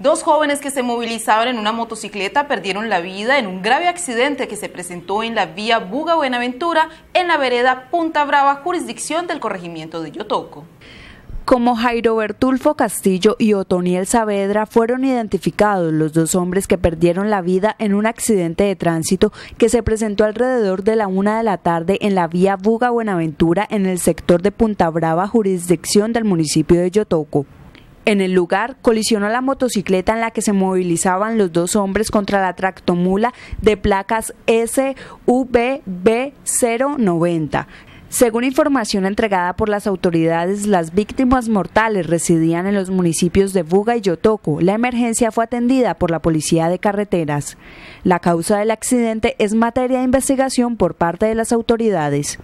Dos jóvenes que se movilizaban en una motocicleta perdieron la vida en un grave accidente que se presentó en la vía Buga Buenaventura en la vereda Punta Brava, jurisdicción del corregimiento de Yotoco como Jairo Bertulfo Castillo y Otoniel Saavedra fueron identificados los dos hombres que perdieron la vida en un accidente de tránsito que se presentó alrededor de la una de la tarde en la vía Buga Buenaventura en el sector de Punta Brava, jurisdicción del municipio de Yotoco. En el lugar colisionó la motocicleta en la que se movilizaban los dos hombres contra la tractomula de placas SUVB090. Según información entregada por las autoridades, las víctimas mortales residían en los municipios de Buga y Yotoco. La emergencia fue atendida por la Policía de Carreteras. La causa del accidente es materia de investigación por parte de las autoridades.